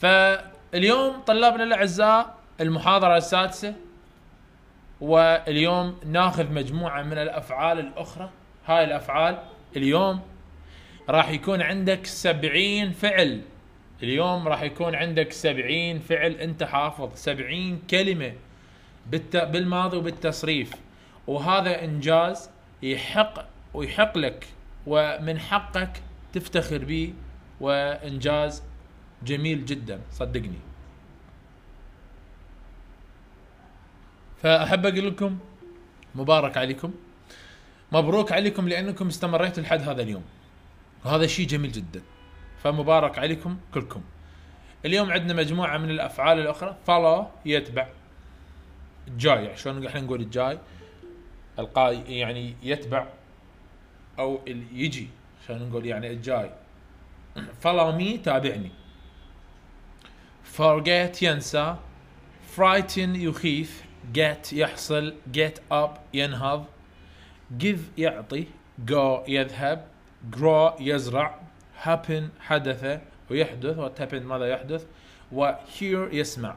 فاليوم طلابنا الاعزاء المحاضره السادسه واليوم ناخذ مجموعه من الافعال الاخرى هاي الافعال اليوم راح يكون عندك سبعين فعل اليوم راح يكون عندك سبعين فعل انت حافظ سبعين كلمه بالماضي وبالتصريف وهذا انجاز يحق ويحق لك ومن حقك تفتخر به وانجاز جميل جدا صدقني فاحب اقول لكم مبارك عليكم مبروك عليكم لانكم استمريتوا لحد هذا اليوم وهذا شيء جميل جدا فمبارك عليكم كلكم اليوم عندنا مجموعه من الافعال الاخرى فالو يتبع الجاي شلون احنا نقول الجاي القاي يعني يتبع او يجي شلون نقول يعني الجاي فالو مي تابعني forget ينسى frighten يخيف get يحصل get up ينهض give يعطي go يذهب grow يزرع happen حدث ويحدث what happened ماذا يحدث و hear يسمع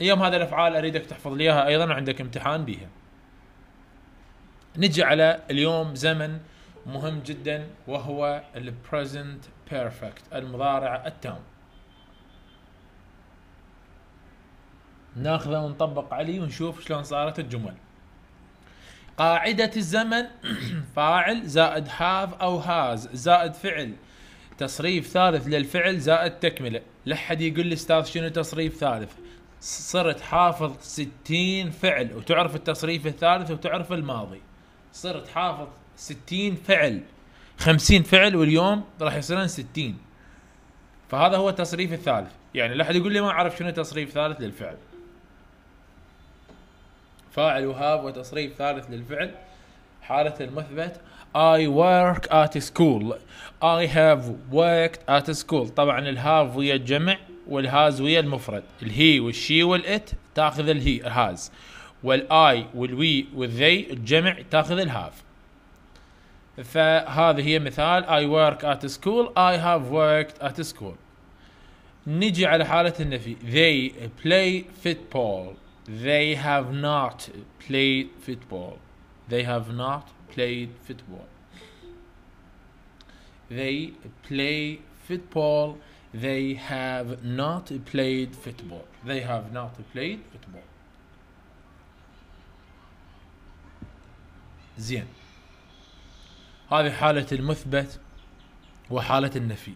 اليوم هذا الافعال اريدك تحفظ لي اياها ايضا وعندك امتحان بها نجي على اليوم زمن مهم جدا وهو البريزنت بيرفكت المضارع التام ناخذه ونطبق عليه ونشوف شلون صارت الجمل قاعدة الزمن فاعل زائد هاف أو هاز زائد فعل تصريف ثالث للفعل زائد تكملة لحد يقول لي استاذ شنو تصريف ثالث صرت حافظ ستين فعل وتعرف التصريف الثالث وتعرف الماضي صرت حافظ ستين فعل خمسين فعل واليوم راح يصيرن ستين فهذا هو التصريف الثالث يعني لا احد يقول لي ما اعرف شنو تصريف ثالث للفعل فاعل وهاب وتصريف ثالث للفعل حالة المثبت I work at school I have worked at school طبعا الهاف ويا الجمع والهاز ويا المفرد الهي والشي والات تاخذ الهي الهاز والاي والوي والذي الجمع تاخذ الهاف فهذه هي مثال I work at school I have worked at school نجي على حالة النفي they play football They have not played football. They have not played football. They play football. They have not played football. They have not played football. زين هذه حالة المثبت وحالة النفي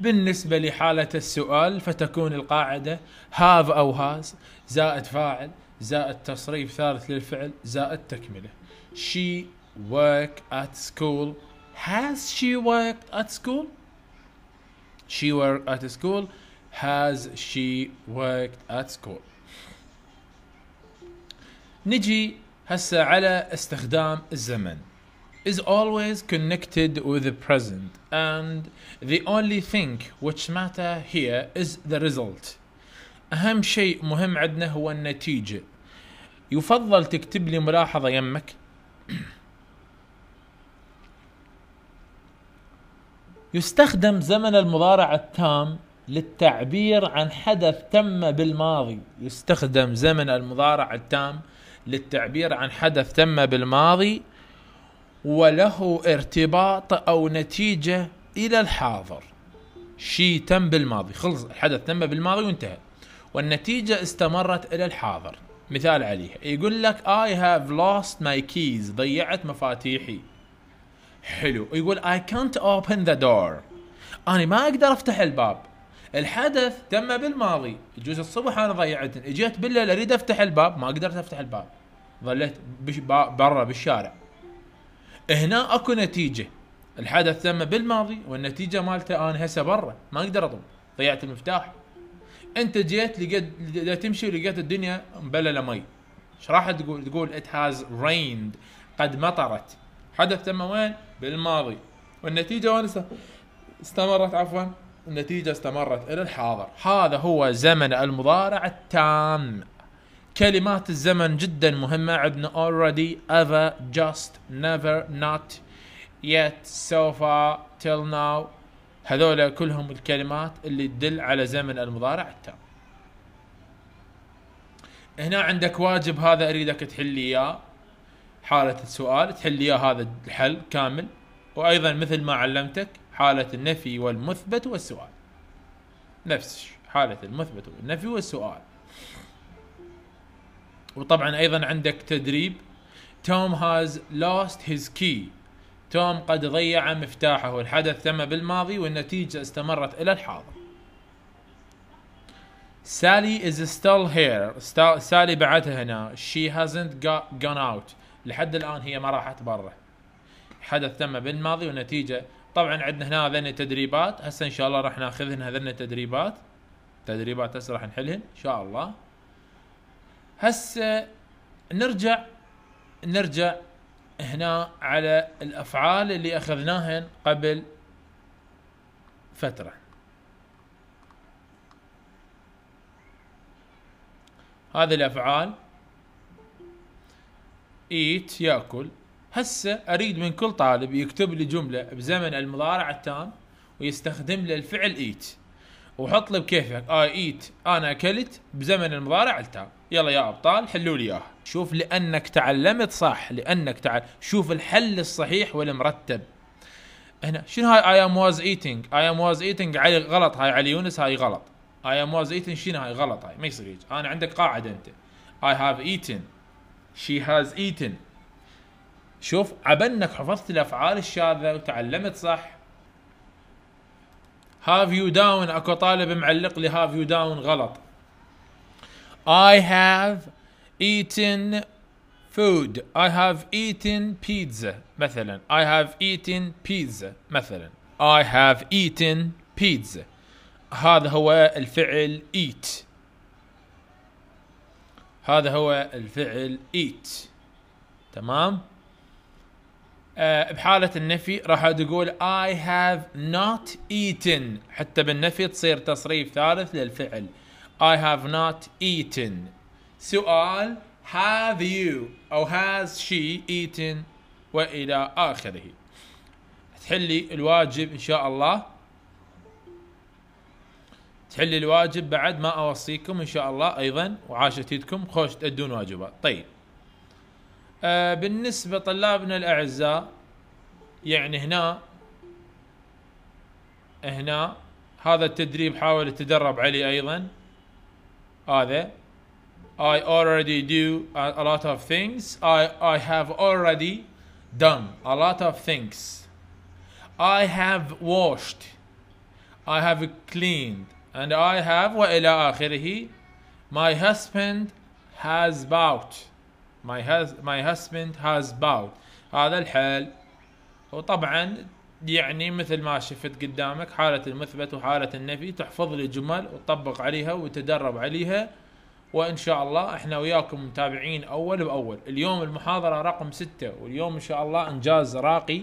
بالنسبة لحالة السؤال فتكون القاعدة هاف أو هاز زائد فاعل زائد تصريف ثالث للفعل زائد تكملة she work at school has she worked at school she worked at school has she worked at school نجي هسه على استخدام الزمن is always connected with the present and the only thing which matter here is the result أهم شيء مهم عندنا هو النتيجة يفضل تكتب لي ملاحظة يمك يستخدم زمن المضارع التام للتعبير عن حدث تم بالماضي يستخدم زمن المضارع التام للتعبير عن حدث تم بالماضي وله ارتباط او نتيجه الى الحاضر شيء تم بالماضي خلص الحدث تم بالماضي وانتهى والنتيجة استمرت إلى الحاضر مثال عليها يقول لك I have lost my keys ضيعت مفاتيحي حلو يقول I can't open the door أنا ما أقدر أفتح الباب الحدث تم بالماضي يجوز الصبح أنا ضيعت اجيت بالليل أريد أفتح الباب ما قدرت أفتح الباب ظليت برا بالشارع هنا اكو نتيجه الحدث تم بالماضي والنتيجه مالته انا هسه برا ما اقدر اطب ضيعت المفتاح انت جيت لقيت تمشي ولقيت الدنيا مبلله مي ايش راح تقول تقول ات هاز ريند قد مطرت حدث تم وين بالماضي والنتيجه وين استمرت عفوا النتيجه استمرت الى الحاضر هذا هو زمن المضارع التام كلمات الزمن جدا مهمة عندنا already ever just never not yet so far till now هذول كلهم الكلمات اللي تدل على زمن المضارع التام هنا عندك واجب هذا اريدك تحل اياه حالة السؤال تحل اياه هذا الحل كامل وايضا مثل ما علمتك حالة النفي والمثبت والسؤال نفس حالة المثبت والنفي والسؤال وطبعا ايضا عندك تدريب توم هاز لوست هيز كي توم قد ضيع مفتاحه الحدث تم بالماضي والنتيجة استمرت إلى الحاضر سالي از ستيل هير سالي بعدها هنا شي هازنت جون اوت لحد الآن هي ما راحت برا حدث تم بالماضي والنتيجة طبعا عندنا هنا هذين التدريبات هسه إن شاء الله راح ناخذهن هذين التدريبات تدريبات هسه راح نحلهن إن شاء الله هسه نرجع نرجع هنا على الافعال اللي اخذناهن قبل فتره هذه الافعال ايت ياكل هسه اريد من كل طالب يكتب لي جمله بزمن المضارع التام ويستخدم له الفعل ايت وحط لي بكيفك اي آه، ايت انا اكلت بزمن المضارع التاب يلا يا ابطال حلوا لي اياها شوف لانك تعلمت صح لانك تعال شوف الحل الصحيح والمرتب هنا شنو هاي اي ام واز ايتينج اي ام واز ايتينج علي غلط هاي علي يونس هاي غلط اي ام واز ايتينج شنو هاي غلط هاي ما يصير هيك انا عندك قاعده انت اي هاف ايتن شي هاز ايتن شوف عبنك حفظت الافعال الشاذه وتعلمت صح هاف يو داون اكو طالب معلق لي هاف يو داون غلط اي هاف ايتن فود اي هاف ايتن بيتزا مثلا اي هاف ايتن بيتزا مثلا اي هاف ايتن بيتزا هذا هو الفعل ايت هذا هو الفعل ايت تمام آه، بحالة النفي راح تقول I have not eaten حتى بالنفي تصير تصريف ثالث للفعل I have not eaten سؤال have you أو has she eaten وإلى آخره تحلي الواجب إن شاء الله تحلي الواجب بعد ما أوصيكم إن شاء الله أيضا وعاشت ايدكم خوش تأدون واجبات طيب آه بالنسبة طلابنا الأعزاء يعني هنا هنا هذا التدريب حاول تدرب عليه أيضا هذا I already do a lot of things I, I have already done a lot of things I have washed I have cleaned and I have وإلى آخره My husband has bought My, hus my husband has bowed هذا الحال وطبعا يعني مثل ما شفت قدامك حالة المثبت وحالة النفي تحفظ لي جمل وتطبق عليها وتدرب عليها وان شاء الله احنا وياكم متابعين اول باول اليوم المحاضرة رقم ستة واليوم ان شاء الله انجاز راقي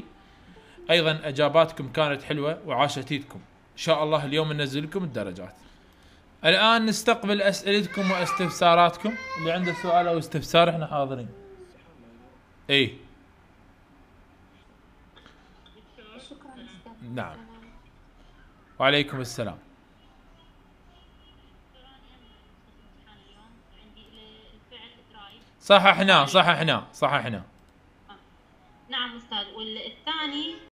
ايضا اجاباتكم كانت حلوة وعاشت ايدكم ان شاء الله اليوم ننزل لكم الدرجات الان نستقبل اسئلتكم واستفساراتكم اللي عنده سؤال او استفسار احنا حاضرين اي نعم وعليكم السلام صححناه صححناه صححناه نعم استاذ والثاني